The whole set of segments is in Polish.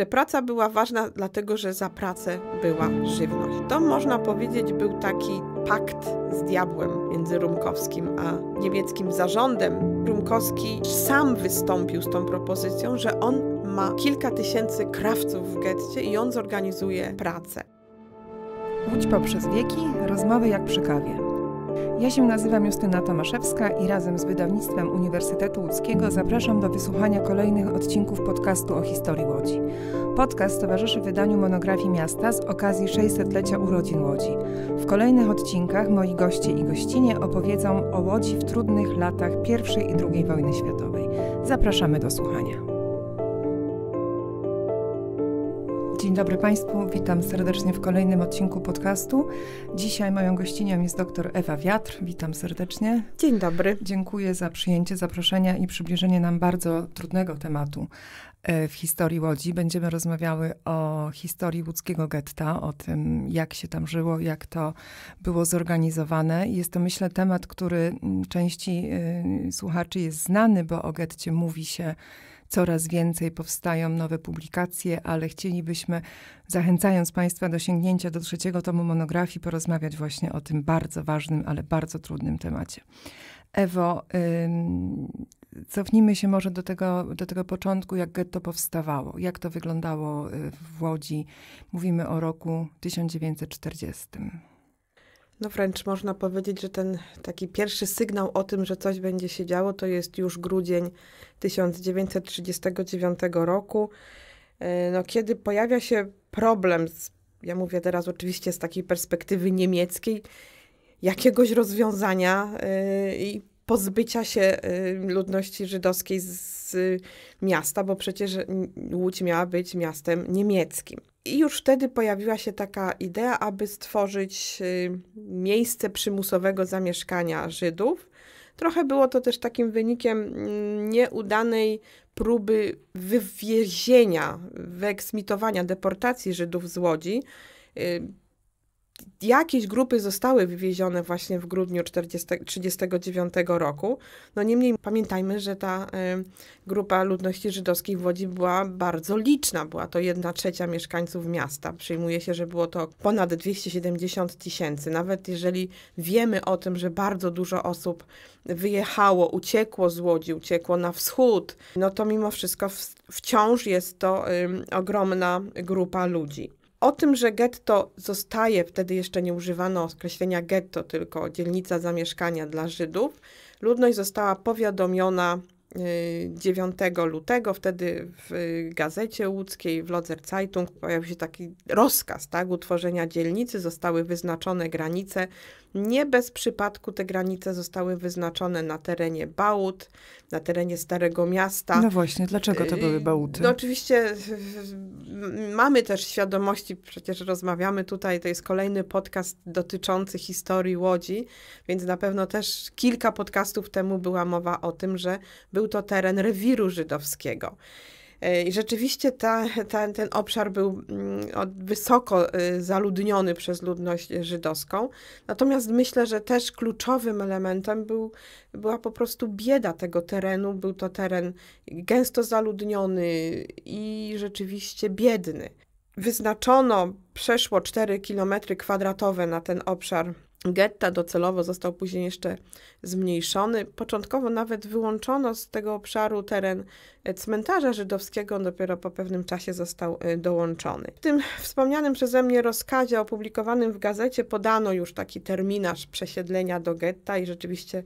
że praca była ważna, dlatego że za pracę była żywność. To można powiedzieć był taki pakt z diabłem między Rumkowskim a niemieckim zarządem. Rumkowski sam wystąpił z tą propozycją, że on ma kilka tysięcy krawców w getcie i on zorganizuje pracę. Łódź poprzez wieki, rozmowy jak przy kawie. Ja się nazywam Justyna Tomaszewska i razem z wydawnictwem Uniwersytetu Łódzkiego zapraszam do wysłuchania kolejnych odcinków podcastu o historii Łodzi. Podcast towarzyszy wydaniu monografii miasta z okazji 600-lecia urodzin Łodzi. W kolejnych odcinkach moi goście i gościnie opowiedzą o Łodzi w trudnych latach I i II wojny światowej. Zapraszamy do słuchania. Dzień dobry Państwu, witam serdecznie w kolejnym odcinku podcastu. Dzisiaj moją gościnią jest dr Ewa Wiatr. Witam serdecznie. Dzień dobry. Dziękuję za przyjęcie zaproszenia i przybliżenie nam bardzo trudnego tematu e, w historii Łodzi. Będziemy rozmawiały o historii łódzkiego getta, o tym, jak się tam żyło, jak to było zorganizowane. Jest to, myślę, temat, który mm, części y, słuchaczy jest znany, bo o getcie mówi się coraz więcej powstają nowe publikacje, ale chcielibyśmy, zachęcając Państwa do sięgnięcia do trzeciego tomu monografii, porozmawiać właśnie o tym bardzo ważnym, ale bardzo trudnym temacie. Ewo, yy, cofnijmy się może do tego, do tego początku, jak getto powstawało, jak to wyglądało y, w Łodzi. Mówimy o roku 1940. No wręcz można powiedzieć, że ten taki pierwszy sygnał o tym, że coś będzie się działo, to jest już grudzień 1939 roku, e, no, kiedy pojawia się problem, z, ja mówię teraz oczywiście z takiej perspektywy niemieckiej, jakiegoś rozwiązania e, i pozbycia się e, ludności żydowskiej z miasta, bo przecież Łódź miała być miastem niemieckim. I już wtedy pojawiła się taka idea, aby stworzyć y, miejsce przymusowego zamieszkania Żydów. Trochę było to też takim wynikiem mm, nieudanej próby wywiezienia, wyeksmitowania, deportacji Żydów z Łodzi y, jakieś grupy zostały wywiezione właśnie w grudniu 1939 roku. No niemniej pamiętajmy, że ta y, grupa ludności żydowskiej w Łodzi była bardzo liczna. Była to jedna trzecia mieszkańców miasta. Przyjmuje się, że było to ponad 270 tysięcy. Nawet jeżeli wiemy o tym, że bardzo dużo osób wyjechało, uciekło z Łodzi, uciekło na wschód, no to mimo wszystko w, wciąż jest to y, ogromna grupa ludzi. O tym, że getto zostaje, wtedy jeszcze nie używano określenia getto, tylko dzielnica zamieszkania dla Żydów, ludność została powiadomiona 9 y, lutego, wtedy w gazecie łódzkiej, w Lodzer Zeitung, pojawił się taki rozkaz tak, utworzenia dzielnicy, zostały wyznaczone granice nie bez przypadku te granice zostały wyznaczone na terenie Bałut, na terenie Starego Miasta. No właśnie, dlaczego to były Bałuty? No oczywiście mamy też świadomości, przecież rozmawiamy tutaj, to jest kolejny podcast dotyczący historii Łodzi, więc na pewno też kilka podcastów temu była mowa o tym, że był to teren rewiru żydowskiego. E, I rzeczywiście ta, ta, ten obszar był mm, wysoko y, zaludniony przez ludność żydowską. Natomiast myślę, że też kluczowym elementem był, była po prostu bieda tego terenu. Był to teren gęsto zaludniony i rzeczywiście biedny. Wyznaczono przeszło 4 km kwadratowe na ten obszar Getta docelowo został później jeszcze zmniejszony. Początkowo nawet wyłączono z tego obszaru teren e, cmentarza żydowskiego, on dopiero po pewnym czasie został e, dołączony. W tym wspomnianym przeze mnie rozkazie opublikowanym w gazecie podano już taki terminarz przesiedlenia do getta i rzeczywiście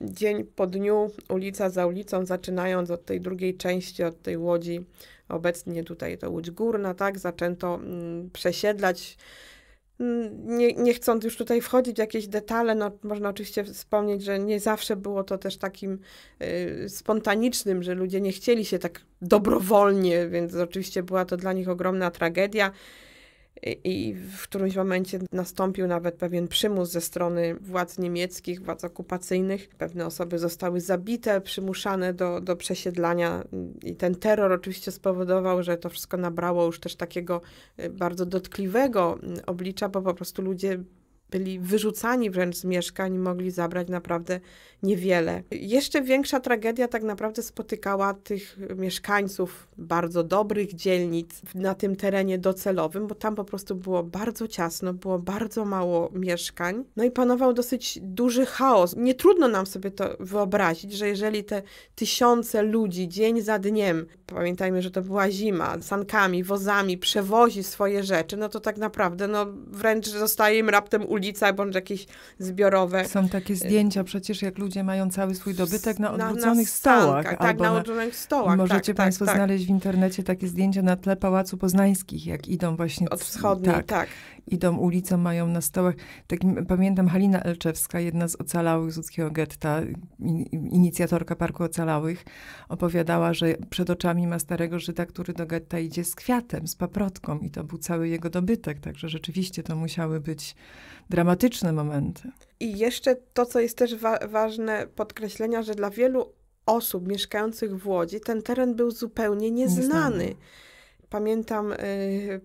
dzień po dniu, ulica za ulicą, zaczynając od tej drugiej części, od tej Łodzi, obecnie tutaj to Łódź Górna, tak, zaczęto mm, przesiedlać nie, nie chcąc już tutaj wchodzić w jakieś detale, no, można oczywiście wspomnieć, że nie zawsze było to też takim y, spontanicznym, że ludzie nie chcieli się tak dobrowolnie, więc oczywiście była to dla nich ogromna tragedia i w którymś momencie nastąpił nawet pewien przymus ze strony władz niemieckich, władz okupacyjnych. Pewne osoby zostały zabite, przymuszane do, do przesiedlania i ten terror oczywiście spowodował, że to wszystko nabrało już też takiego y, bardzo dotkliwego y, oblicza, bo po prostu ludzie byli wyrzucani wręcz z mieszkań i mogli zabrać naprawdę niewiele. Jeszcze większa tragedia tak naprawdę spotykała tych mieszkańców bardzo dobrych dzielnic na tym terenie docelowym, bo tam po prostu było bardzo ciasno, było bardzo mało mieszkań, no i panował dosyć duży chaos. Nie trudno nam sobie to wyobrazić, że jeżeli te tysiące ludzi dzień za dniem, pamiętajmy, że to była zima, sankami, wozami przewozi swoje rzeczy, no to tak naprawdę no, wręcz zostaje im raptem ulicy rodzicach, bądź jakieś zbiorowe. Są takie y, zdjęcia przecież, jak ludzie mają cały swój dobytek na odwróconych na, stołach. Tak, albo na odwróconych stołach. Tak, możecie tak, Państwo tak, znaleźć w internecie takie zdjęcia na tle Pałacu Poznańskich, jak idą właśnie... Od wschodniej, tak. tak idą ulicą, mają na stołach. Takim, pamiętam Halina Elczewska, jedna z ocalałych z ludzkiego getta, in, inicjatorka Parku Ocalałych, opowiadała, że przed oczami ma starego Żyda, który do getta idzie z kwiatem, z paprotką i to był cały jego dobytek, także rzeczywiście to musiały być dramatyczne momenty. I jeszcze to, co jest też wa ważne podkreślenia, że dla wielu osób mieszkających w Łodzi ten teren był zupełnie nieznany. nieznany. Pamiętam y,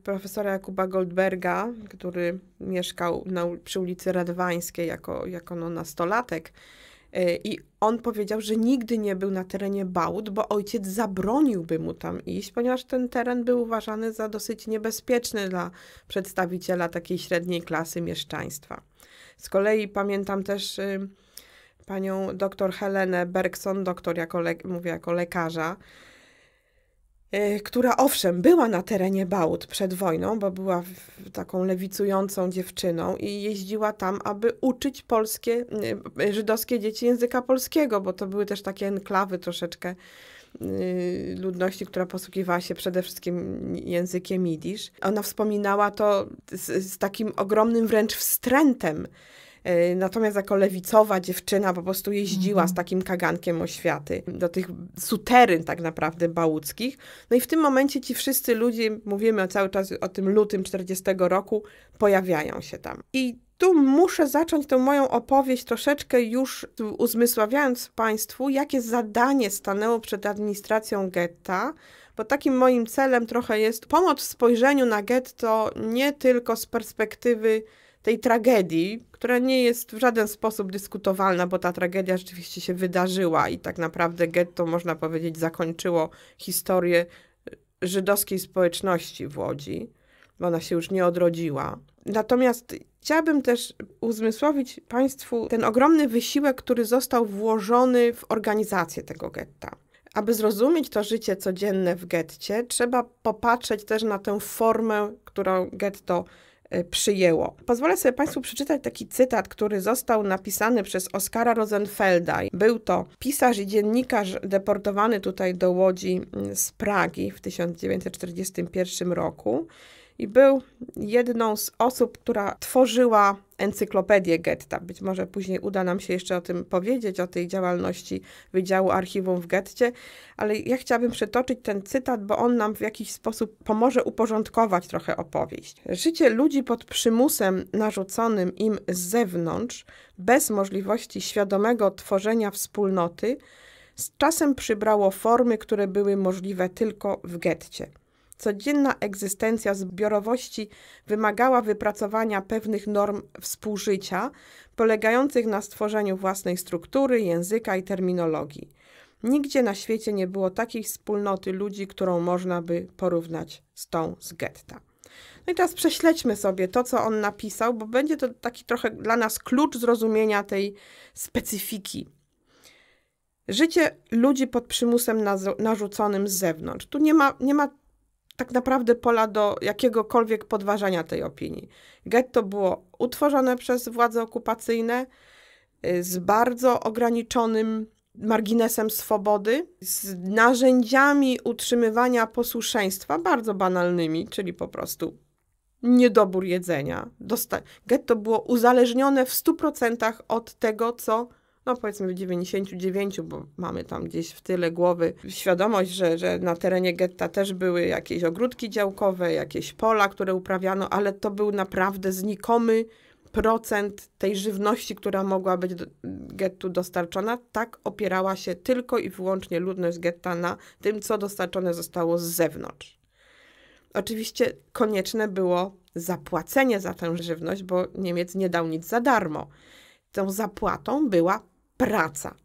profesora Jakuba Goldberga, który mieszkał na, przy ulicy Radwańskiej jako, jako no nastolatek. Y, I on powiedział, że nigdy nie był na terenie Bałut, bo ojciec zabroniłby mu tam iść, ponieważ ten teren był uważany za dosyć niebezpieczny dla przedstawiciela takiej średniej klasy mieszczaństwa. Z kolei pamiętam też y, panią doktor Helenę Bergson, doktor jako mówię jako lekarza, E, która owszem była na terenie Bałut przed wojną, bo była taką lewicującą dziewczyną i jeździła tam, aby uczyć polskie, e, żydowskie dzieci języka polskiego, bo to były też takie enklawy troszeczkę e, ludności, która posługiwała się przede wszystkim językiem jidysz. Ona wspominała to z, z takim ogromnym wręcz wstrętem, E, natomiast jako lewicowa dziewczyna po prostu jeździła mhm. z takim kagankiem oświaty do tych suteryn tak naprawdę bałuckich. No i w tym momencie ci wszyscy ludzie, mówimy cały czas o tym lutym 40 roku, pojawiają się tam. I tu muszę zacząć tę moją opowieść troszeczkę już uzmysławiając Państwu, jakie zadanie stanęło przed administracją getta, bo takim moim celem trochę jest pomoc w spojrzeniu na getto nie tylko z perspektywy tej tragedii, która nie jest w żaden sposób dyskutowalna, bo ta tragedia rzeczywiście się wydarzyła i tak naprawdę getto, można powiedzieć, zakończyło historię e, żydowskiej społeczności w Łodzi, bo ona się już nie odrodziła. Natomiast chciałabym też uzmysłowić Państwu ten ogromny wysiłek, który został włożony w organizację tego getta. Aby zrozumieć to życie codzienne w getcie, trzeba popatrzeć też na tę formę, którą getto Y, przyjęło. Pozwolę sobie Państwu przeczytać taki cytat, który został napisany przez Oskara Rosenfelda. Był to pisarz i dziennikarz deportowany tutaj do Łodzi mm, z Pragi w 1941 roku i był jedną z osób, która tworzyła encyklopedię Getta. Być może później uda nam się jeszcze o tym powiedzieć, o tej działalności Wydziału Archiwum w Getcie, ale ja chciałabym przytoczyć ten cytat, bo on nam w jakiś sposób pomoże uporządkować trochę opowieść. Życie ludzi pod przymusem narzuconym im z zewnątrz, bez możliwości świadomego tworzenia wspólnoty, z czasem przybrało formy, które były możliwe tylko w getcie. Codzienna egzystencja zbiorowości wymagała wypracowania pewnych norm współżycia, polegających na stworzeniu własnej struktury, języka i terminologii. Nigdzie na świecie nie było takiej wspólnoty ludzi, którą można by porównać z tą z getta. No i teraz prześledźmy sobie to, co on napisał, bo będzie to taki trochę dla nas klucz zrozumienia tej specyfiki. Życie ludzi pod przymusem narzuconym z zewnątrz. Tu nie ma, nie ma tak naprawdę pola do jakiegokolwiek podważania tej opinii. Getto było utworzone przez władze okupacyjne y, z bardzo ograniczonym marginesem swobody, z narzędziami utrzymywania posłuszeństwa bardzo banalnymi, czyli po prostu niedobór jedzenia. Dosta- getto było uzależnione w 100% od tego, co no powiedzmy w 99, bo mamy tam gdzieś w tyle głowy świadomość, że, że na terenie getta też były jakieś ogródki działkowe, jakieś pola, które uprawiano, ale to był naprawdę znikomy procent tej żywności, która mogła być do gettu dostarczona, tak opierała się tylko i wyłącznie ludność getta na tym, co dostarczone zostało z zewnątrz. Oczywiście konieczne było zapłacenie za tę żywność, bo Niemiec nie dał nic za darmo. Tą zapłatą była praca,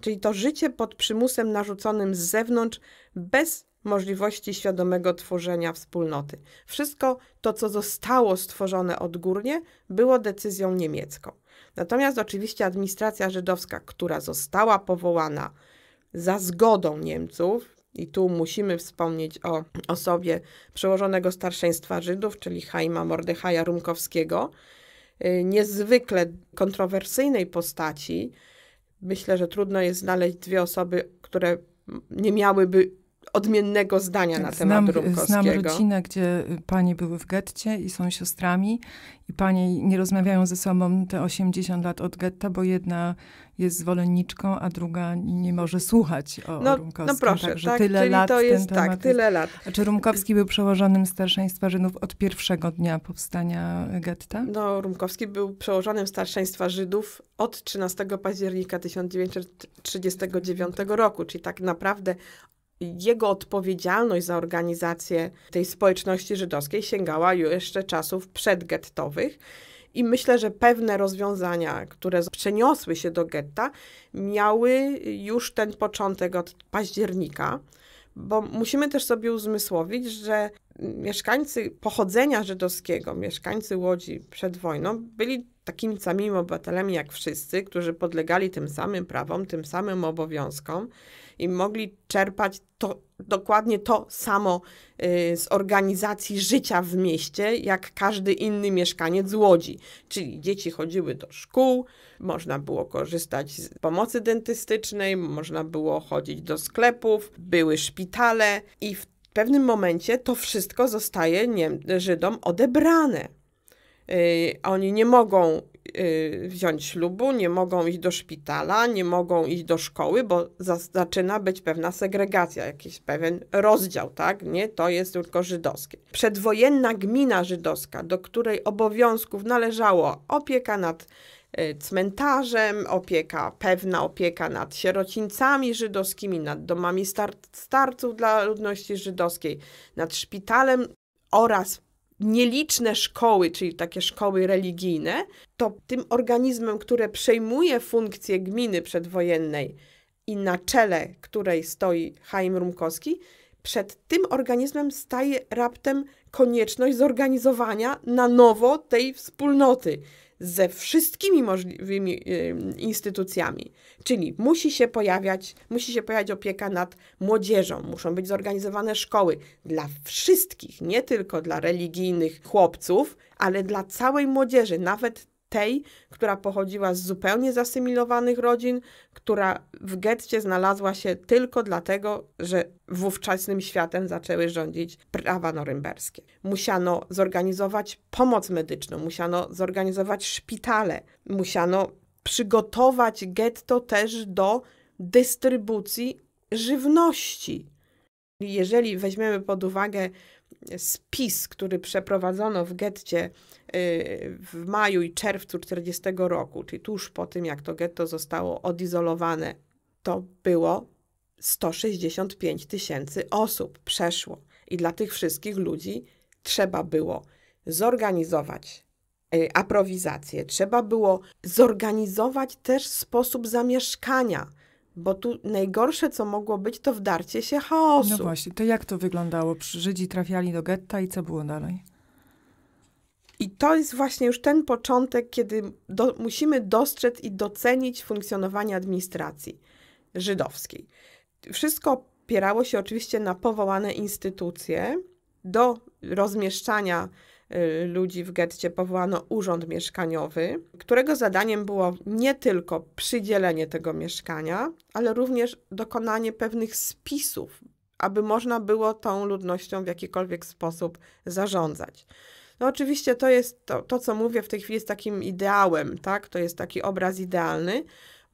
czyli to życie pod przymusem narzuconym z zewnątrz, bez możliwości świadomego tworzenia wspólnoty. Wszystko to, co zostało stworzone odgórnie, było decyzją niemiecką. Natomiast oczywiście administracja żydowska, która została powołana za zgodą Niemców, i tu musimy wspomnieć o osobie przełożonego starszeństwa Żydów, czyli Haima Mordechaja Rumkowskiego, y, niezwykle kontrowersyjnej postaci, myślę, że trudno jest znaleźć dwie osoby, które nie miałyby odmiennego zdania tak, na znam, temat Rumkowskiego. Znam rodzinę, gdzie y, panie były w getcie i są siostrami i panie nie rozmawiają ze sobą te 80 lat od getta, bo jedna jest zwolenniczką, a druga nie może słuchać o no, Rumkowskim. No proszę, Także tak, tyle lat to jest, ten tak, temat tak, tyle jest. lat. A czy Rumkowski był przełożonym Starszeństwa Żydów od pierwszego dnia powstania getta? No, Rumkowski był przełożonym Starszeństwa Żydów od 13 października 1939 roku, czyli tak naprawdę jego odpowiedzialność za organizację tej społeczności żydowskiej sięgała jeszcze czasów przedgettowych. I myślę, że pewne rozwiązania, które przeniosły się do getta, miały już ten początek od października, bo musimy też sobie uzmysłowić, że mieszkańcy pochodzenia żydowskiego, mieszkańcy Łodzi przed wojną, byli takimi samymi obywatelami jak wszyscy, którzy podlegali tym samym prawom, tym samym obowiązkom i mogli czerpać to, dokładnie to samo y, z organizacji życia w mieście, jak każdy inny mieszkaniec Łodzi. Czyli dzieci chodziły do szkół, można było korzystać z pomocy dentystycznej, można było chodzić do sklepów, były szpitale i w pewnym momencie to wszystko zostaje nie, Żydom odebrane. Y, oni nie mogą y, wziąć ślubu, nie mogą iść do szpitala, nie mogą iść do szkoły, bo za, zaczyna być pewna segregacja, jakiś pewien rozdział, tak? Nie, to jest tylko żydowskie. Przedwojenna gmina żydowska, do której obowiązków należało opieka nad y, cmentarzem, opieka, pewna opieka nad sierocińcami żydowskimi, nad domami star starców dla ludności żydowskiej, nad szpitalem oraz nieliczne szkoły, czyli takie szkoły religijne, to tym organizmem, które przejmuje funkcję gminy przedwojennej i na czele której stoi Chaim Rumkowski, przed tym organizmem staje raptem konieczność zorganizowania na nowo tej wspólnoty ze wszystkimi możliwymi instytucjami. Czyli musi się pojawiać, musi się pojawiać opieka nad młodzieżą, muszą być zorganizowane szkoły dla wszystkich, nie tylko dla religijnych chłopców, ale dla całej młodzieży, nawet tej, która pochodziła z zupełnie zasymilowanych rodzin, która w getcie znalazła się tylko dlatego, że wówczasnym światem zaczęły rządzić prawa norymberskie. Musiano zorganizować pomoc medyczną, musiano zorganizować szpitale, musiano przygotować getto też do dystrybucji żywności. Jeżeli weźmiemy pod uwagę spis, który przeprowadzono w getcie y, w maju i czerwcu 40 roku, czyli tuż po tym, jak to getto zostało odizolowane, to było 165 tysięcy osób przeszło. I dla tych wszystkich ludzi trzeba było zorganizować y, aprowizację, trzeba było zorganizować też sposób zamieszkania bo tu najgorsze, co mogło być, to wdarcie się no chaosu. No właśnie, to jak to wyglądało? Żydzi trafiali do getta i co było dalej? I to jest właśnie już ten początek, kiedy do, musimy dostrzec i docenić funkcjonowanie administracji żydowskiej. Wszystko opierało się oczywiście na powołane instytucje do rozmieszczania Y, ludzi w getcie powołano urząd mieszkaniowy, którego zadaniem było nie tylko przydzielenie tego mieszkania, ale również dokonanie pewnych spisów, aby można było tą ludnością w jakikolwiek sposób zarządzać. No oczywiście to jest to, to, co mówię w tej chwili jest takim ideałem, tak? To jest taki obraz idealny,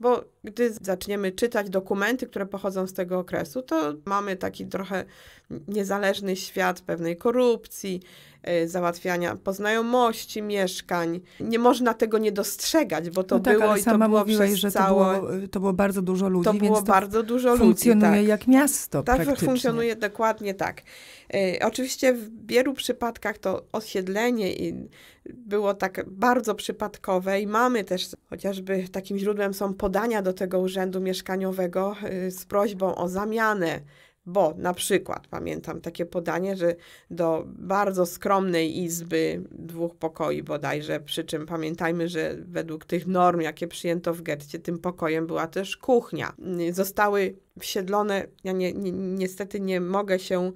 bo gdy zaczniemy czytać dokumenty, które pochodzą z tego okresu, to mamy taki trochę niezależny świat pewnej korupcji, e, załatwiania poznajomości, mieszkań. Nie można tego nie dostrzegać, bo to no tak, było ale i sama to było mówiłaś, że całe... to, było, e, to było bardzo dużo ludzi. To było to bardzo dużo ludzi. Funkcjonuje tak. jak miasto. Tak, funkcjonuje dokładnie tak. E, oczywiście w wielu przypadkach to osiedlenie było tak bardzo przypadkowe i mamy też chociażby takim źródłem są podania do tego urzędu mieszkaniowego z prośbą o zamianę bo na przykład pamiętam takie podanie, że do bardzo skromnej izby dwóch pokoi bodajże, przy czym pamiętajmy, że według tych norm, jakie przyjęto w getcie, tym pokojem była też kuchnia. Zostały wsiedlone, ja nie, niestety nie mogę się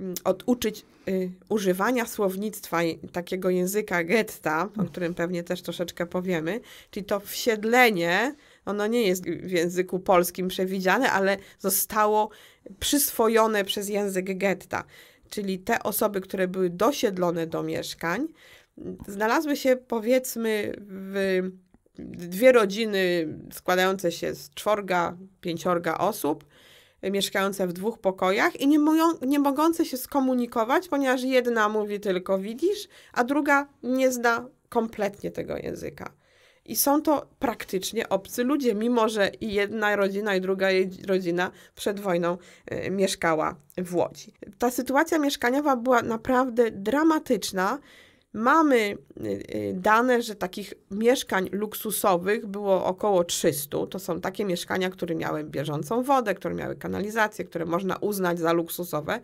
mm, oduczyć y, używania słownictwa takiego języka getta, o którym pewnie też troszeczkę powiemy, czyli to wsiedlenie ono nie jest w języku polskim przewidziane, ale zostało przyswojone przez język getta. Czyli te osoby, które były dosiedlone do mieszkań, znalazły się powiedzmy w dwie rodziny składające się z czworga, pięciorga osób, mieszkające w dwóch pokojach i nie, nie mogące się skomunikować, ponieważ jedna mówi tylko widzisz, a druga nie zna kompletnie tego języka. I są to praktycznie obcy ludzie, mimo że i jedna rodzina, i druga rodzina przed wojną y, mieszkała w Łodzi. Ta sytuacja mieszkaniowa była naprawdę dramatyczna. Mamy e, e, dane, że takich mieszkań luksusowych było około 300. To są takie mieszkania, które miały bieżącą wodę, które miały kanalizację, które można uznać za luksusowe.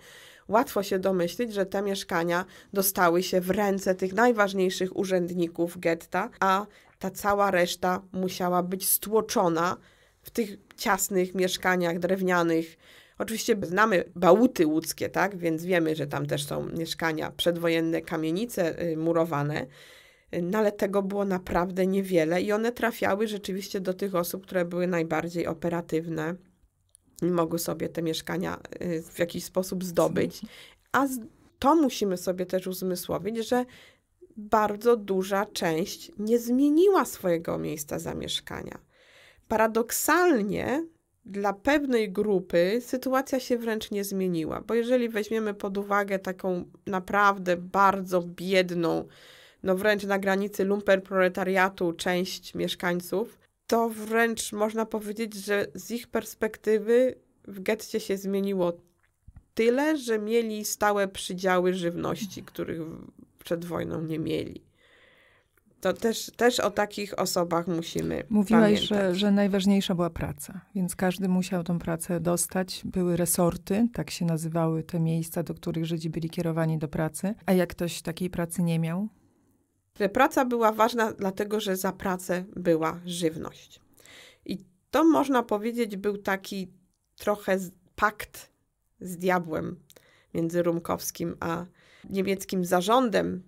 Łatwo się domyślić, że te mieszkania dostały się w ręce tych najważniejszych urzędników getta, a ta cała reszta musiała być stłoczona w tych ciasnych mieszkaniach drewnianych. Oczywiście znamy bałuty łódzkie, tak? Więc wiemy, że tam też są mieszkania przedwojenne, kamienice y, murowane. No ale tego było naprawdę niewiele i one trafiały rzeczywiście do tych osób, które były najbardziej operatywne i mogły sobie te mieszkania y, w jakiś sposób zdobyć. A to musimy sobie też uzmysłowić, że bardzo duża część nie zmieniła swojego miejsca zamieszkania. Paradoksalnie dla pewnej grupy sytuacja się wręcz nie zmieniła, bo jeżeli weźmiemy pod uwagę taką naprawdę bardzo biedną, no wręcz na granicy proletariatu część mieszkańców, to wręcz można powiedzieć, że z ich perspektywy w getcie się zmieniło tyle, że mieli stałe przydziały żywności, których przed wojną nie mieli. To też, też o takich osobach musimy Mówiłaś, pamiętać. Że, że najważniejsza była praca, więc każdy musiał tą pracę dostać. Były resorty, tak się nazywały te miejsca, do których Żydzi byli kierowani do pracy. A jak ktoś takiej pracy nie miał? Że praca była ważna, dlatego że za pracę była żywność. I to można powiedzieć był taki trochę pakt z diabłem między Rumkowskim a niemieckim zarządem,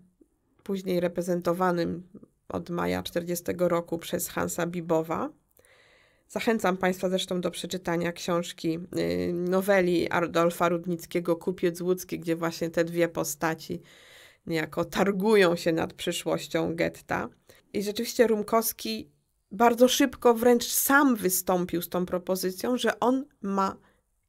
później reprezentowanym od maja 40 roku przez Hansa Bibowa. Zachęcam Państwa zresztą do przeczytania książki, y, noweli Adolfa Rudnickiego Kupiec Łódzki, gdzie właśnie te dwie postaci niejako targują się nad przyszłością getta. I rzeczywiście Rumkowski bardzo szybko wręcz sam wystąpił z tą propozycją, że on ma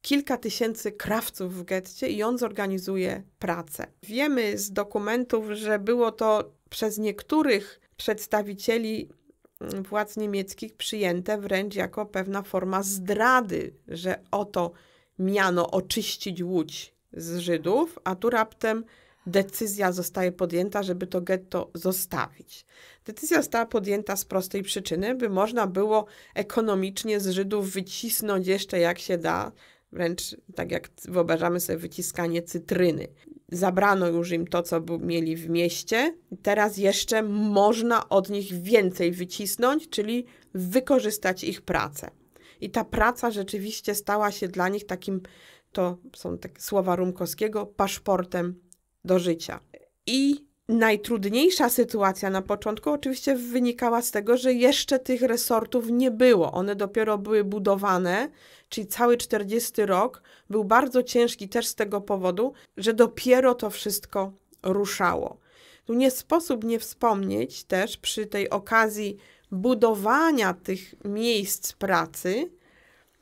kilka tysięcy krawców w getcie i on zorganizuje pracę. Wiemy z dokumentów, że było to przez niektórych przedstawicieli mm, władz niemieckich przyjęte wręcz jako pewna forma zdrady, że oto miano oczyścić Łódź z Żydów, a tu raptem decyzja zostaje podjęta, żeby to getto zostawić. Decyzja została podjęta z prostej przyczyny, by można było ekonomicznie z Żydów wycisnąć jeszcze jak się da wręcz tak jak wyobrażamy sobie wyciskanie cytryny. Zabrano już im to, co mieli w mieście, teraz jeszcze można od nich więcej wycisnąć, czyli wykorzystać ich pracę. I ta praca rzeczywiście stała się dla nich takim, to są takie słowa Rumkowskiego, paszportem do życia. I Najtrudniejsza sytuacja na początku oczywiście wynikała z tego, że jeszcze tych resortów nie było. One dopiero były budowane, czyli cały 40 rok był bardzo ciężki też z tego powodu, że dopiero to wszystko ruszało. Tu nie sposób nie wspomnieć też przy tej okazji budowania tych miejsc pracy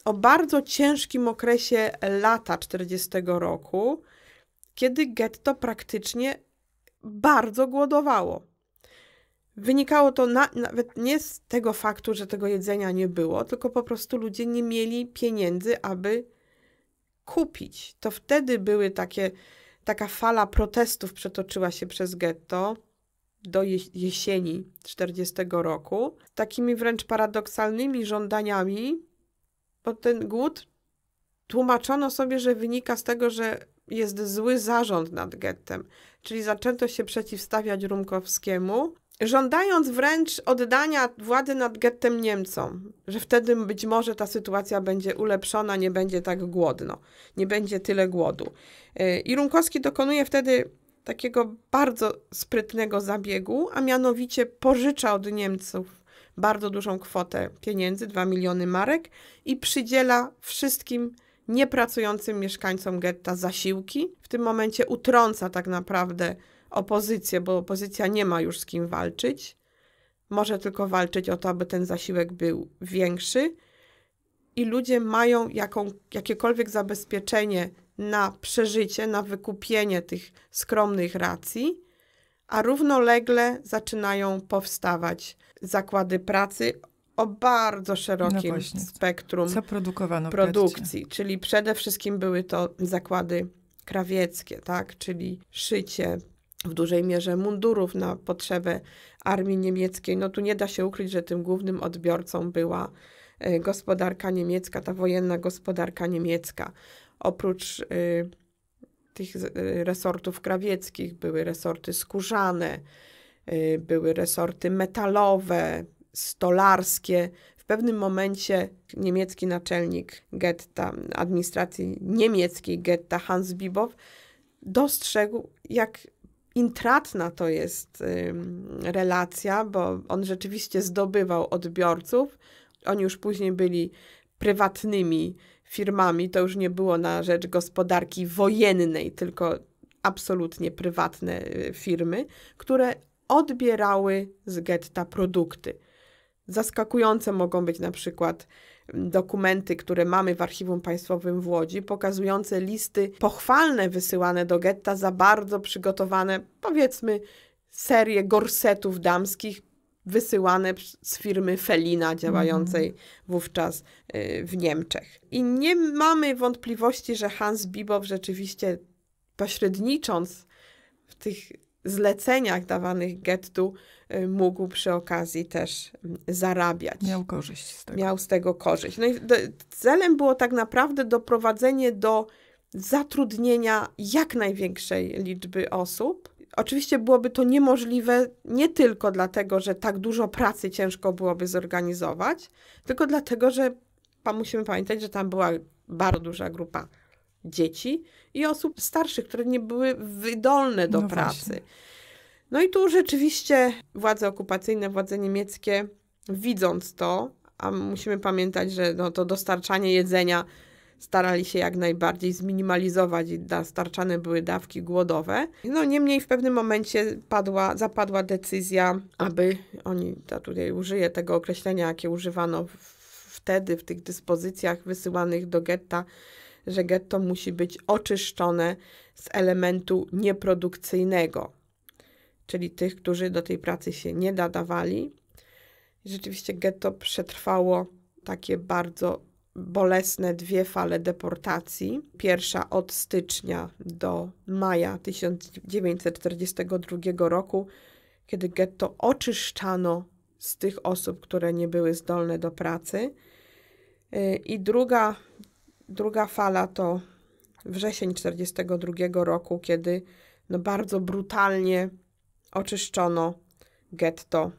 o bardzo ciężkim okresie lata 40 roku, kiedy getto praktycznie bardzo głodowało. Wynikało to na, nawet nie z tego faktu, że tego jedzenia nie było, tylko po prostu ludzie nie mieli pieniędzy, aby kupić. To wtedy były takie, taka fala protestów przetoczyła się przez getto do jesieni 40 roku, takimi wręcz paradoksalnymi żądaniami, bo ten głód tłumaczono sobie, że wynika z tego, że jest zły zarząd nad gettem czyli zaczęto się przeciwstawiać Rumkowskiemu, żądając wręcz oddania władzy nad gettem Niemcom, że wtedy być może ta sytuacja będzie ulepszona, nie będzie tak głodno, nie będzie tyle głodu. E, I Rumkowski dokonuje wtedy takiego bardzo sprytnego zabiegu, a mianowicie pożycza od Niemców bardzo dużą kwotę pieniędzy, 2 miliony marek i przydziela wszystkim niepracującym mieszkańcom getta zasiłki. W tym momencie utrąca tak naprawdę opozycję, bo opozycja nie ma już z kim walczyć. Może tylko walczyć o to, aby ten zasiłek był większy i ludzie mają jaką, jakiekolwiek zabezpieczenie na przeżycie, na wykupienie tych skromnych racji, a równolegle zaczynają powstawać zakłady pracy o bardzo szerokim no spektrum produkcji. Czyli przede wszystkim były to zakłady krawieckie, tak? czyli szycie w dużej mierze mundurów na potrzebę armii niemieckiej. No tu nie da się ukryć, że tym głównym odbiorcą była e, gospodarka niemiecka, ta wojenna gospodarka niemiecka. Oprócz y, tych y, resortów krawieckich były resorty skórzane, y, były resorty metalowe, stolarskie. W pewnym momencie niemiecki naczelnik getta, administracji niemieckiej getta Hans Bibow dostrzegł, jak intratna to jest relacja, bo on rzeczywiście zdobywał odbiorców. Oni już później byli prywatnymi firmami. To już nie było na rzecz gospodarki wojennej, tylko absolutnie prywatne y, firmy, które odbierały z getta produkty. Zaskakujące mogą być na przykład mm, dokumenty, które mamy w Archiwum Państwowym w Łodzi, pokazujące listy pochwalne wysyłane do getta za bardzo przygotowane, powiedzmy, serie gorsetów damskich wysyłane z firmy Felina działającej mhm. wówczas y, w Niemczech. I nie mamy wątpliwości, że Hans Bibow rzeczywiście pośrednicząc w tych zleceniach dawanych gettu, Y, mógł przy okazji też mm, zarabiać. Miał korzyść z tego. Miał z tego korzyść. No i do, celem było tak naprawdę doprowadzenie do zatrudnienia jak największej liczby osób. Oczywiście byłoby to niemożliwe nie tylko dlatego, że tak dużo pracy ciężko byłoby zorganizować, tylko dlatego, że musimy pamiętać, że tam była bardzo duża grupa dzieci i osób starszych, które nie były wydolne do no pracy. Właśnie. No i tu rzeczywiście władze okupacyjne, władze niemieckie, widząc to, a musimy pamiętać, że no, to dostarczanie jedzenia starali się jak najbardziej zminimalizować i dostarczane były dawki głodowe. No niemniej w pewnym momencie padła, zapadła decyzja, aby oni, ja tutaj użyję tego określenia, jakie używano w, wtedy w tych dyspozycjach wysyłanych do getta, że getto musi być oczyszczone z elementu nieprodukcyjnego czyli tych, którzy do tej pracy się nie nadawali. Rzeczywiście getto przetrwało takie bardzo bolesne dwie fale deportacji. Pierwsza od stycznia do maja 1942 roku, kiedy getto oczyszczano z tych osób, które nie były zdolne do pracy. I druga, druga fala to wrzesień 1942 roku, kiedy no bardzo brutalnie oczyszczono getto,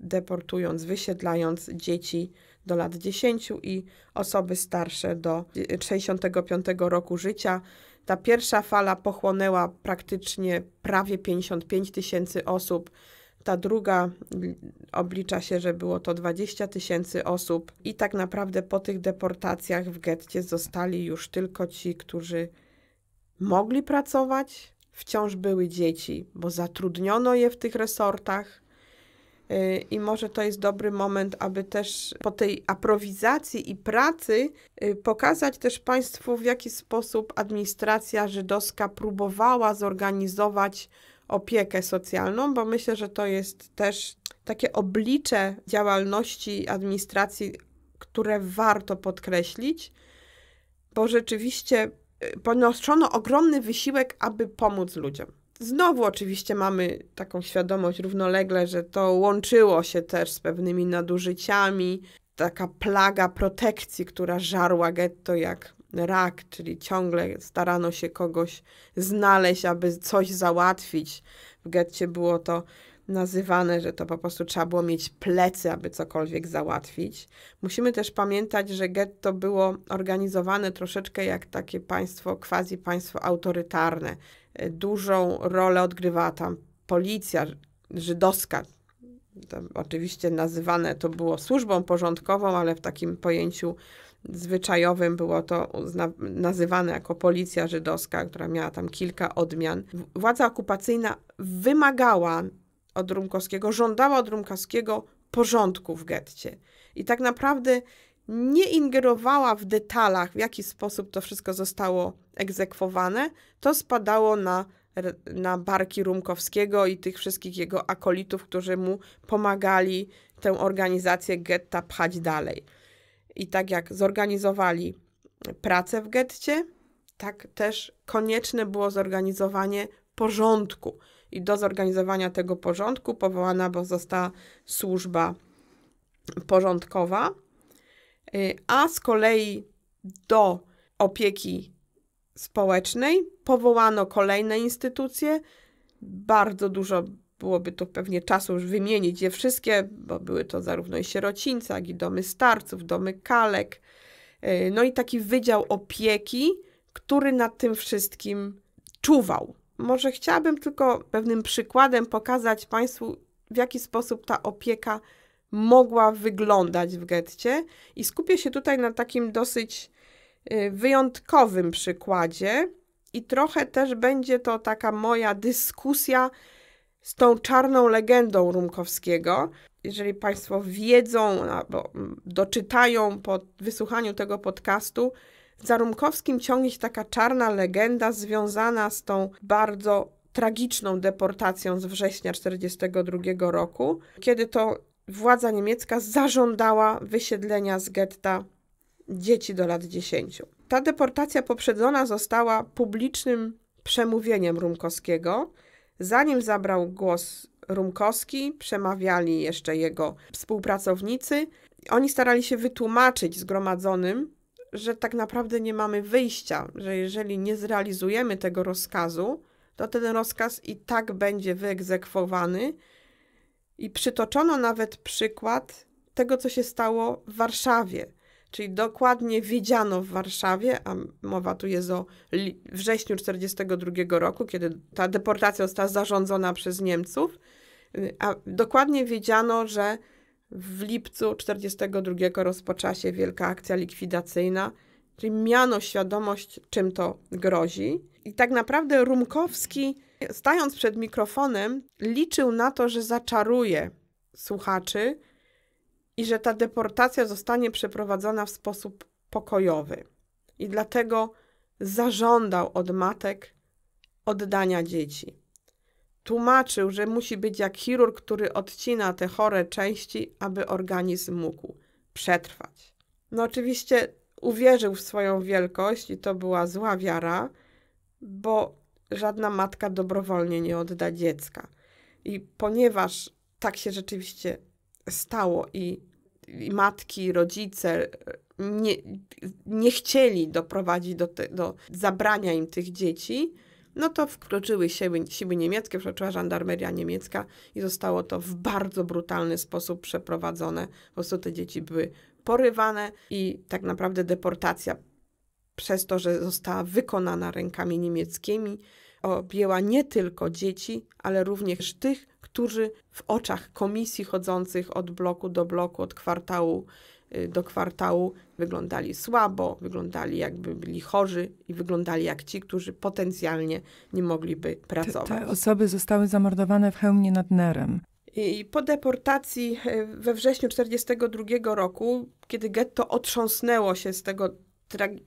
deportując, wysiedlając dzieci do lat 10 i osoby starsze do 65 roku życia. Ta pierwsza fala pochłonęła praktycznie prawie 55 tysięcy osób. Ta druga oblicza się, że było to 20 tysięcy osób, i tak naprawdę po tych deportacjach w getcie zostali już tylko ci, którzy mogli pracować, wciąż były dzieci, bo zatrudniono je w tych resortach. Y, I może to jest dobry moment, aby też po tej aprowizacji i pracy y, pokazać też Państwu, w jaki sposób administracja żydowska próbowała zorganizować opiekę socjalną, bo myślę, że to jest też takie oblicze działalności administracji, które warto podkreślić, bo rzeczywiście Y, ponoszono ogromny wysiłek, aby pomóc ludziom. Znowu oczywiście mamy taką świadomość równolegle, że to łączyło się też z pewnymi nadużyciami. Taka plaga protekcji, która żarła getto jak rak, czyli ciągle starano się kogoś znaleźć, aby coś załatwić. W getcie było to nazywane, że to po prostu trzeba było mieć plecy, aby cokolwiek załatwić. Musimy też pamiętać, że getto było organizowane troszeczkę jak takie państwo, quasi państwo autorytarne. Dużą rolę odgrywała tam policja żydowska. oczywiście nazywane to było służbą porządkową, ale w takim pojęciu zwyczajowym było to nazywane jako policja żydowska, która miała tam kilka odmian. Władza okupacyjna wymagała od Rumkowskiego, żądała od Rumkowskiego porządku w getcie. I tak naprawdę nie ingerowała w detalach, w jaki sposób to wszystko zostało egzekwowane, to spadało na, na barki Rumkowskiego i tych wszystkich jego akolitów, którzy mu pomagali tę organizację getta pchać dalej. I tak jak zorganizowali pracę w getcie, tak też konieczne było zorganizowanie porządku i do zorganizowania tego porządku powołana została służba porządkowa, y, a z kolei do opieki społecznej powołano kolejne instytucje. Bardzo dużo byłoby tu pewnie czasu już wymienić je wszystkie, bo były to zarówno i sierocińca, jak i domy starców, domy kalek, y, no i taki wydział opieki, który nad tym wszystkim czuwał. Może chciałabym tylko pewnym przykładem pokazać Państwu, w jaki sposób ta opieka mogła wyglądać w getcie i skupię się tutaj na takim dosyć y, wyjątkowym przykładzie i trochę też będzie to taka moja dyskusja z tą czarną legendą Rumkowskiego. Jeżeli Państwo wiedzą albo mm, doczytają po wysłuchaniu tego podcastu, za Rumkowskim ciągnie się taka czarna legenda związana z tą bardzo tragiczną deportacją z września 1942 roku, kiedy to władza niemiecka zażądała wysiedlenia z getta dzieci do lat 10. Ta deportacja poprzedzona została publicznym przemówieniem Rumkowskiego. Zanim zabrał głos Rumkowski, przemawiali jeszcze jego współpracownicy. Oni starali się wytłumaczyć zgromadzonym, że tak naprawdę nie mamy wyjścia, że jeżeli nie zrealizujemy tego rozkazu, to ten rozkaz i tak będzie wyegzekwowany. I przytoczono nawet przykład tego, co się stało w Warszawie. Czyli dokładnie wiedziano w Warszawie, a mowa tu jest o wrześniu 1942 roku, kiedy ta deportacja została zarządzona przez Niemców, a dokładnie wiedziano, że w lipcu 1942 rozpoczęła się wielka akcja likwidacyjna, czyli miano świadomość, czym to grozi. I tak naprawdę Rumkowski, stając przed mikrofonem, liczył na to, że zaczaruje słuchaczy i że ta deportacja zostanie przeprowadzona w sposób pokojowy. I dlatego zażądał od matek oddania dzieci tłumaczył, że musi być jak chirurg, który odcina te chore części, aby organizm mógł przetrwać. No oczywiście uwierzył w swoją wielkość i to była zła wiara, bo żadna matka dobrowolnie nie odda dziecka. I ponieważ tak się rzeczywiście stało i, i matki, rodzice e, nie, nie chcieli doprowadzić do, te, do zabrania im tych dzieci, no to wkroczyły siły, siły niemieckie, wkroczyła żandarmeria niemiecka i zostało to w bardzo brutalny sposób przeprowadzone. Po prostu te dzieci były porywane i tak naprawdę deportacja przez to, że została wykonana rękami niemieckimi, objęła nie tylko dzieci, ale również tych, którzy w oczach komisji chodzących od bloku do bloku, od kwartału Y, do kwartału wyglądali słabo, wyglądali jakby byli chorzy i wyglądali jak ci, którzy potencjalnie nie mogliby pracować. Te, te osoby zostały zamordowane w hełmie nad Nerem. I po deportacji y, we wrześniu 1942 roku, kiedy getto otrząsnęło się z tego,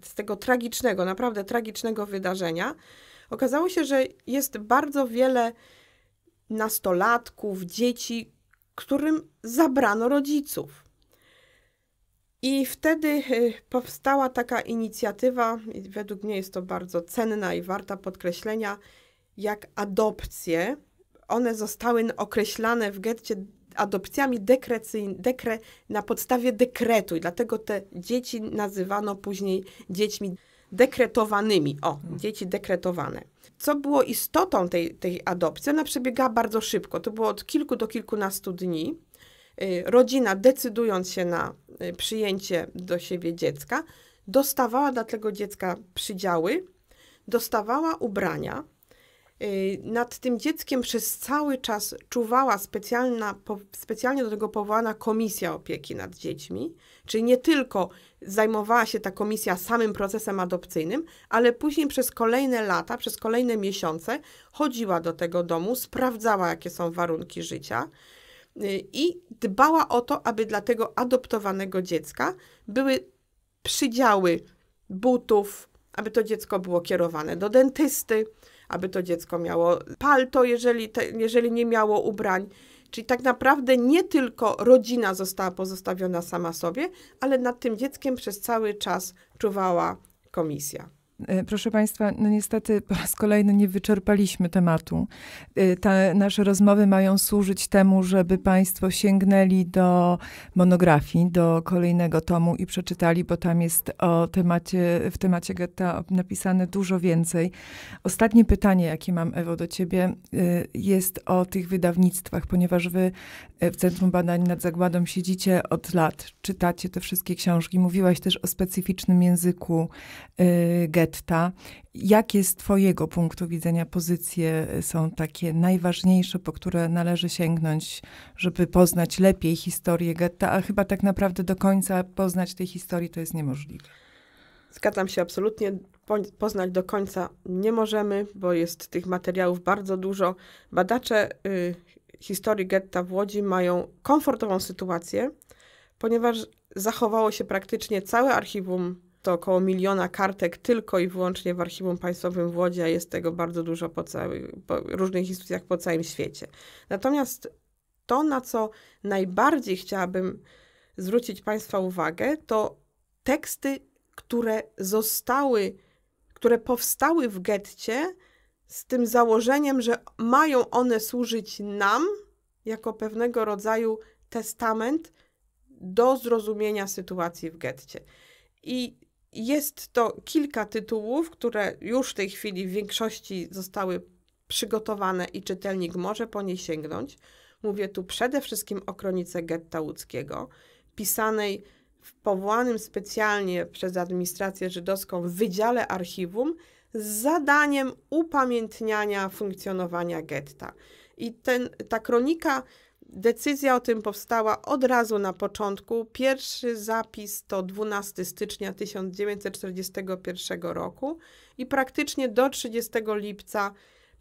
z tego tragicznego, naprawdę tragicznego wydarzenia, okazało się, że jest bardzo wiele nastolatków, dzieci, którym zabrano rodziców i wtedy e, powstała taka inicjatywa, według mnie jest to bardzo cenna i warta podkreślenia, jak adopcje. One zostały określane w getcie adopcjami dekre, na podstawie dekretu i dlatego te dzieci nazywano później dziećmi dekretowanymi. O, mm. dzieci dekretowane. Co było istotą tej, tej adopcji? Ona przebiegała bardzo szybko. To było od kilku do kilkunastu dni. Y, rodzina decydując się na y, przyjęcie do siebie dziecka, dostawała dla tego dziecka przydziały, dostawała ubrania. Y, nad tym dzieckiem przez cały czas czuwała specjalna, specjalnie do tego powołana komisja opieki nad dziećmi, czyli nie tylko zajmowała się ta komisja samym procesem adopcyjnym, ale później przez kolejne lata, przez kolejne miesiące chodziła do tego domu, sprawdzała, jakie są warunki życia, Y, i dbała o to, aby dla tego adoptowanego dziecka były przydziały butów, aby to dziecko było kierowane do dentysty, aby to dziecko miało palto, jeżeli, te, jeżeli nie miało ubrań. Czyli tak naprawdę nie tylko rodzina została pozostawiona sama sobie, ale nad tym dzieckiem przez cały czas czuwała komisja. E, proszę Państwa, no niestety po raz kolejny nie wyczerpaliśmy tematu. Te nasze rozmowy mają służyć temu, żeby Państwo sięgnęli do monografii, do kolejnego tomu i przeczytali, bo tam jest o temacie, w temacie getta napisane dużo więcej. Ostatnie pytanie, jakie mam, Ewo, do Ciebie, e, jest o tych wydawnictwach, ponieważ Wy e, w Centrum Badań nad Zagładą siedzicie od lat, czytacie te wszystkie książki. Mówiłaś też o specyficznym języku getta Edyta, jakie z Twojego punktu widzenia pozycje e, są takie najważniejsze, po które należy sięgnąć, żeby poznać lepiej historię getta, a chyba tak naprawdę do końca poznać tej historii to jest niemożliwe? Zgadzam się absolutnie. Poznać do końca nie możemy, bo jest tych materiałów bardzo dużo. Badacze y, historii getta w Łodzi mają komfortową sytuację, ponieważ zachowało się praktycznie całe archiwum to około miliona kartek tylko i wyłącznie w Archiwum Państwowym w Łodzi, a jest tego bardzo dużo po, cały, po różnych instytucjach po całym świecie. Natomiast to, na co najbardziej chciałabym zwrócić Państwa uwagę, to teksty, które zostały, które powstały w getcie z tym założeniem, że mają one służyć nam jako pewnego rodzaju testament do zrozumienia sytuacji w getcie. I jest to kilka tytułów, które już w tej chwili w większości zostały przygotowane i czytelnik może po nie sięgnąć. Mówię tu przede wszystkim o kronice getta łódzkiego, pisanej w powołanym specjalnie przez administrację żydowską w Wydziale Archiwum z zadaniem upamiętniania funkcjonowania getta. I ten, ta kronika Decyzja o tym powstała od razu na początku. Pierwszy zapis to 12 stycznia 1941 roku i praktycznie do 30 lipca,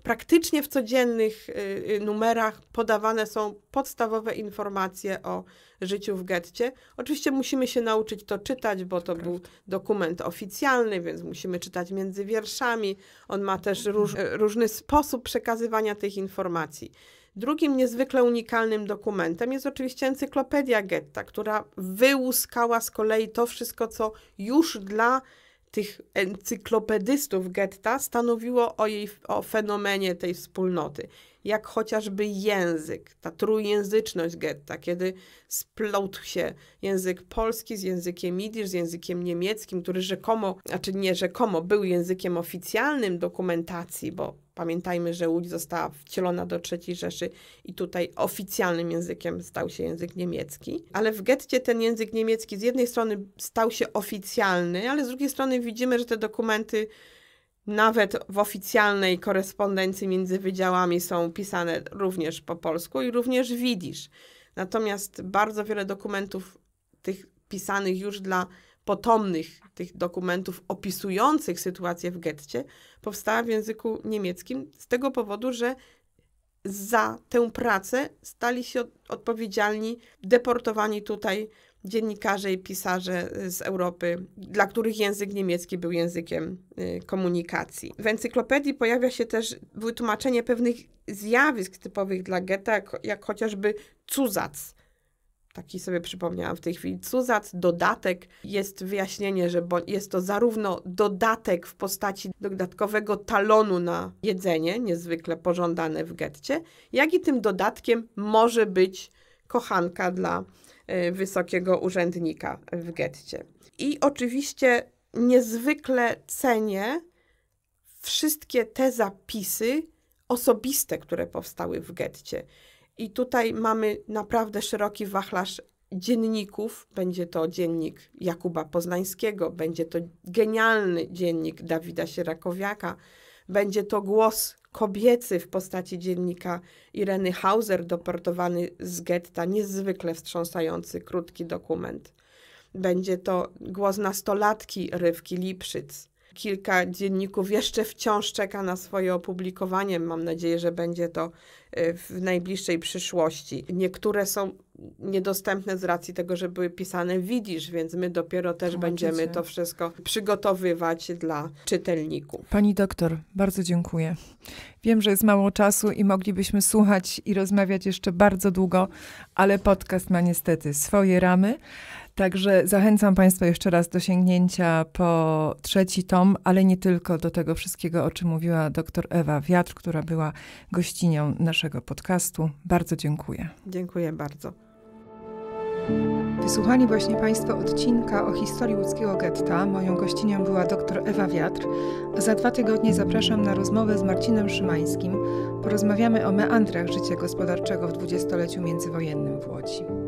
praktycznie w codziennych y, y, numerach podawane są podstawowe informacje o życiu w getcie. Oczywiście musimy się nauczyć to czytać, bo to był dokument oficjalny, więc musimy czytać między wierszami. On ma też mhm. róż, różny sposób przekazywania tych informacji. Drugim niezwykle unikalnym dokumentem jest oczywiście encyklopedia getta, która wyłuskała z kolei to wszystko, co już dla tych encyklopedystów getta stanowiło o jej o fenomenie tej wspólnoty jak chociażby język, ta trójjęzyczność getta, kiedy splotł się język polski z językiem jidysz, z językiem niemieckim, który rzekomo, znaczy nie rzekomo, był językiem oficjalnym dokumentacji, bo pamiętajmy, że Łódź została wcielona do III Rzeszy i tutaj oficjalnym językiem stał się język niemiecki. Ale w getcie ten język niemiecki z jednej strony stał się oficjalny, ale z drugiej strony widzimy, że te dokumenty nawet w oficjalnej korespondencji między wydziałami są pisane również po polsku i również widzisz. Natomiast bardzo wiele dokumentów tych pisanych już dla potomnych tych dokumentów opisujących sytuację w getcie powstała w języku niemieckim z tego powodu, że za tę pracę stali się odpowiedzialni, deportowani tutaj dziennikarze i pisarze y, z Europy, dla których język niemiecki był językiem y, komunikacji. W encyklopedii pojawia się też wytłumaczenie pewnych zjawisk typowych dla getta, jak, jak chociażby cuzac. Taki sobie przypomniałam w tej chwili. Cuzac, dodatek. Jest wyjaśnienie, że jest to zarówno dodatek w postaci dodatkowego talonu na jedzenie, niezwykle pożądane w getcie, jak i tym dodatkiem może być kochanka dla Y, wysokiego urzędnika w getcie. I oczywiście niezwykle cenię wszystkie te zapisy osobiste, które powstały w getcie. I tutaj mamy naprawdę szeroki wachlarz dzienników. Będzie to dziennik Jakuba Poznańskiego, będzie to genialny dziennik Dawida Sierakowiaka, będzie to głos kobiecy w postaci dziennika Ireny Hauser, deportowany z getta, niezwykle wstrząsający, krótki dokument. Będzie to głos nastolatki Rywki Lipszyc. Kilka dzienników jeszcze wciąż czeka na swoje opublikowanie. Mam nadzieję, że będzie to e, w najbliższej przyszłości. Niektóre są niedostępne z racji tego, że były pisane widzisz, więc my dopiero też będziemy to wszystko przygotowywać dla czytelników. Pani doktor, bardzo dziękuję. Wiem, że jest mało czasu i moglibyśmy słuchać i rozmawiać jeszcze bardzo długo, ale podcast ma niestety swoje ramy. Także zachęcam Państwa jeszcze raz do sięgnięcia po trzeci tom, ale nie tylko do tego wszystkiego, o czym mówiła dr Ewa Wiatr, która była gościnią naszego podcastu. Bardzo dziękuję. Dziękuję bardzo. Wysłuchali właśnie Państwo odcinka o historii łódzkiego getta. Moją gościnią była dr Ewa Wiatr, a za dwa tygodnie zapraszam na rozmowę z Marcinem Szymańskim. Porozmawiamy o meandrach życia gospodarczego w dwudziestoleciu międzywojennym w Łodzi.